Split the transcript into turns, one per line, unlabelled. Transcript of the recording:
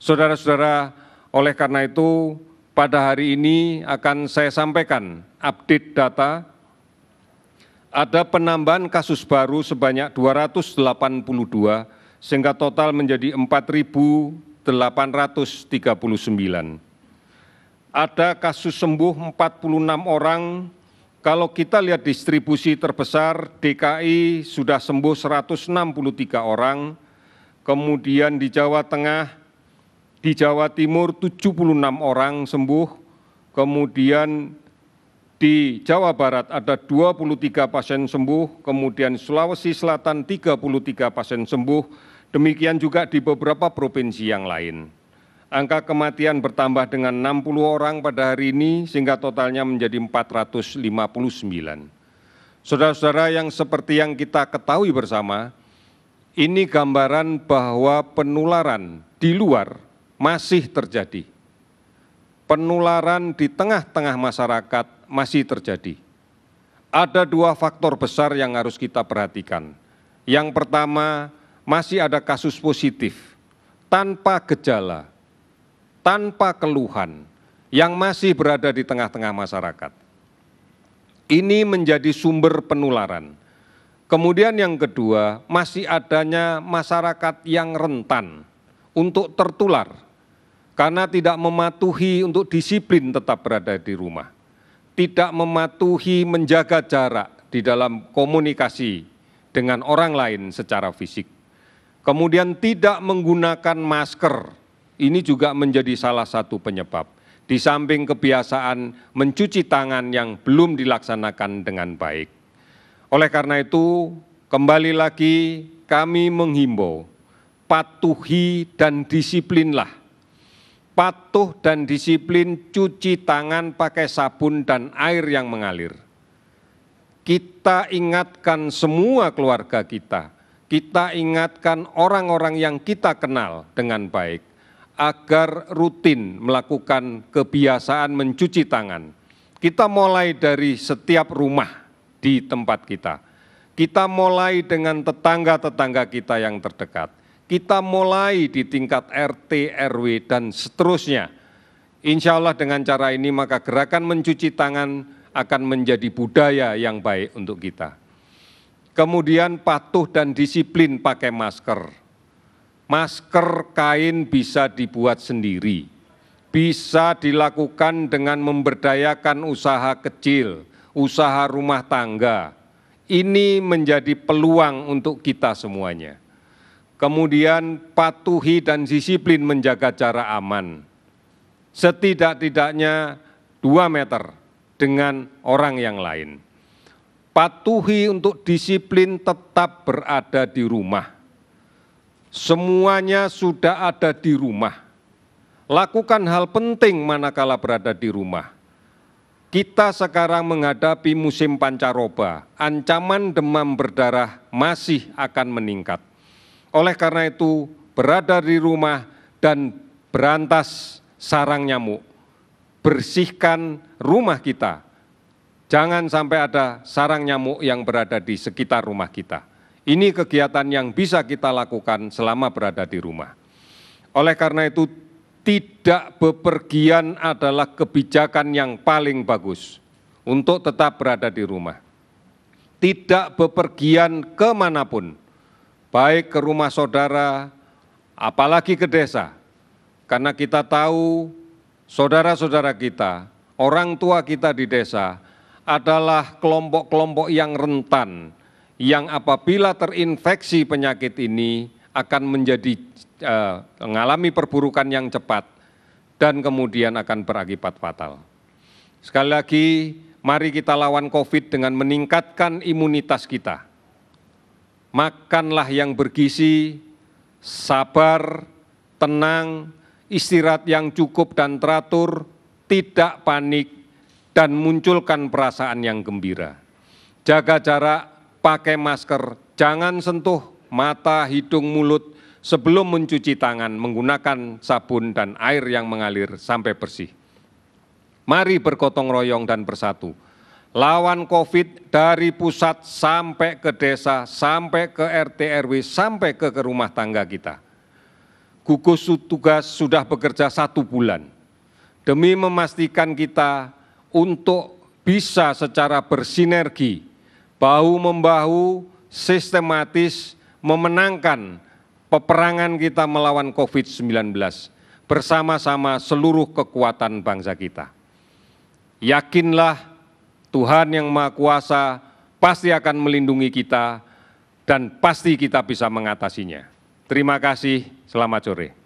saudara saudara oleh karena itu pada hari ini akan saya sampaikan update data ada penambahan kasus baru sebanyak dua ratus delapan puluh dua sehingga total menjadi empat delapan ratus tiga puluh sembilan. Ada kasus sembuh 46 orang. Kalau kita lihat distribusi terbesar, DKI sudah sembuh 163 orang. Kemudian di Jawa Tengah di jawa timur tujuh puluh enam orang sembuh kemudian di jawa barat ada dua puluh tiga pasien sembuh kemudian sulawesi selatan tiga puluh tiga pasien sembuh demikian juga di beberapa provinsi yang lain angka kematian bertambah dengan 60 orang pada hari ini sehingga totalnya menjadi 459. Saudara-saudara yang seperti yang kita ketahui bersama, ini gambaran bahwa penularan di luar masih terjadi. Penularan di tengah-tengah masyarakat masih terjadi. Ada dua faktor besar yang harus kita perhatikan. Yang pertama, masih ada kasus positif tanpa gejala, tanpa keluhan, yang masih berada di tengah-tengah masyarakat. Ini menjadi sumber penularan. Kemudian yang kedua, masih adanya masyarakat yang rentan untuk tertular karena tidak mematuhi untuk disiplin tetap berada di rumah, tidak mematuhi menjaga jarak di dalam komunikasi dengan orang lain secara fisik, kemudian tidak menggunakan masker. Ini juga menjadi salah satu penyebab, di samping kebiasaan mencuci tangan yang belum dilaksanakan dengan baik. Oleh karena itu, kembali lagi kami menghimbau, patuhi dan disiplinlah patuh dan disiplin cuci tangan pakai sabun dan air yang mengalir. Kita ingatkan semua keluarga kita, kita ingatkan orang-orang yang kita kenal dengan baik agar rutin melakukan kebiasaan mencuci tangan. Kita mulai dari setiap rumah di tempat kita. Kita mulai dengan tetangga-tetangga kita yang terdekat kita mulai di tingkat rt rw dan seterusnya insya allah dengan cara ini maka gerakan mencuci tangan akan menjadi budaya yang baik untuk kita kemudian patuh dan disiplin pakai masker masker kain bisa dibuat sendiri bisa dilakukan dengan memberdayakan usaha kecil, usaha rumah tangga. Ini menjadi peluang untuk kita semuanya kemudian patuhi dan disiplin menjaga cara aman setidak-tidaknya 2 meter dengan orang yang lain. Patuhi untuk disiplin tetap berada di rumah. Semuanya sudah ada di rumah. Lakukan hal penting manakala berada di rumah. Kita sekarang menghadapi musim pancaroba, ancaman demam berdarah masih akan meningkat. Oleh karena itu, berada di rumah dan berantas sarang nyamuk. Bersihkan rumah kita. Jangan sampai ada sarang nyamuk yang berada di sekitar rumah kita. Ini kegiatan yang bisa kita lakukan selama berada di rumah. Oleh karena itu, tidak bepergian adalah kebijakan yang paling bagus untuk tetap berada di rumah. Tidak bepergian kemanapun, baik ke rumah saudara, apalagi ke desa, karena kita tahu saudara-saudara kita, orang tua kita di desa adalah kelompok-kelompok yang rentan, yang apabila terinfeksi penyakit ini akan menjadi eh, mengalami perburukan yang cepat dan kemudian akan berakibat fatal. Sekali lagi, mari kita lawan COVID dengan meningkatkan imunitas kita makanlah yang bergizi, sabar, tenang, istirahat yang cukup dan teratur, tidak panik, dan munculkan perasaan yang gembira. Jaga jarak, pakai masker, jangan sentuh mata, hidung, mulut sebelum mencuci tangan menggunakan sabun dan air yang mengalir sampai bersih. Mari bergotong royong dan bersatu lawan covid dari pusat sampai ke desa sampai ke rt rw sampai ke rumah tangga kita gugus tugas sudah bekerja satu bulan demi memastikan kita untuk bisa secara bersinergi bahu membahu sistematis memenangkan peperangan kita melawan COVID-19 bersama-sama seluruh kekuatan bangsa kita. Yakinlah Tuhan yang Maha Kuasa pasti akan melindungi kita dan pasti kita bisa mengatasinya. Terima kasih, selamat sore.